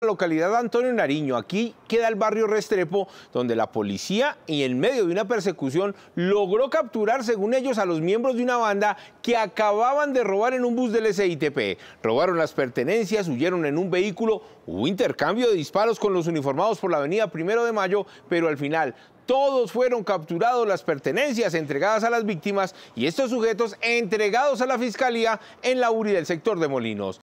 La localidad de Antonio Nariño. Aquí queda el barrio Restrepo, donde la policía, y en medio de una persecución, logró capturar, según ellos, a los miembros de una banda que acababan de robar en un bus del SITP. Robaron las pertenencias, huyeron en un vehículo, hubo intercambio de disparos con los uniformados por la avenida Primero de Mayo, pero al final todos fueron capturados, las pertenencias entregadas a las víctimas y estos sujetos entregados a la fiscalía en la URI del sector de Molinos.